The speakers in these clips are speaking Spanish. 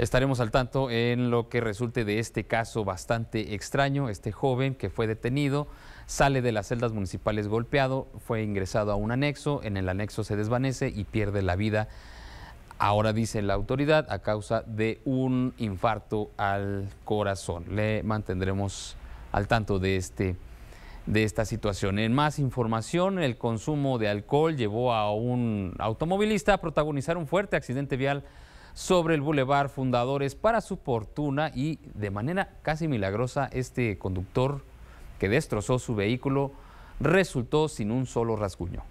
Estaremos al tanto en lo que resulte de este caso bastante extraño. Este joven que fue detenido sale de las celdas municipales golpeado, fue ingresado a un anexo, en el anexo se desvanece y pierde la vida. Ahora dice la autoridad a causa de un infarto al corazón. Le mantendremos al tanto de este de esta situación. En más información, el consumo de alcohol llevó a un automovilista a protagonizar un fuerte accidente vial sobre el Boulevard Fundadores. Para su fortuna y de manera casi milagrosa, este conductor que destrozó su vehículo resultó sin un solo rasguño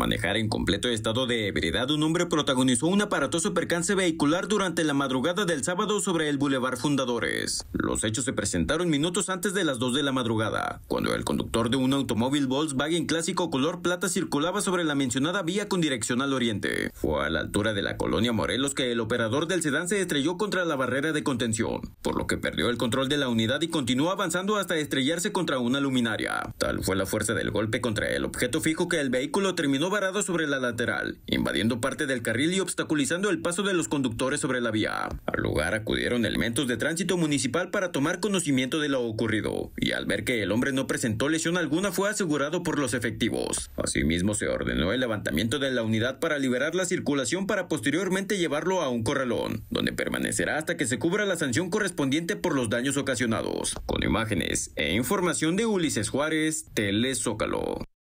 manejar en completo estado de ebriedad, un hombre protagonizó un aparatoso percance vehicular durante la madrugada del sábado sobre el Boulevard Fundadores. Los hechos se presentaron minutos antes de las 2 de la madrugada, cuando el conductor de un automóvil Volkswagen clásico color plata circulaba sobre la mencionada vía con dirección al oriente. Fue a la altura de la colonia Morelos que el operador del sedán se estrelló contra la barrera de contención, por lo que perdió el control de la unidad y continuó avanzando hasta estrellarse contra una luminaria. Tal fue la fuerza del golpe contra el objeto fijo que el vehículo terminó varado sobre la lateral, invadiendo parte del carril y obstaculizando el paso de los conductores sobre la vía. Al lugar acudieron elementos de tránsito municipal para tomar conocimiento de lo ocurrido, y al ver que el hombre no presentó lesión alguna fue asegurado por los efectivos. Asimismo se ordenó el levantamiento de la unidad para liberar la circulación para posteriormente llevarlo a un corralón, donde permanecerá hasta que se cubra la sanción correspondiente por los daños ocasionados. Con imágenes e información de Ulises Juárez, Telezócalo.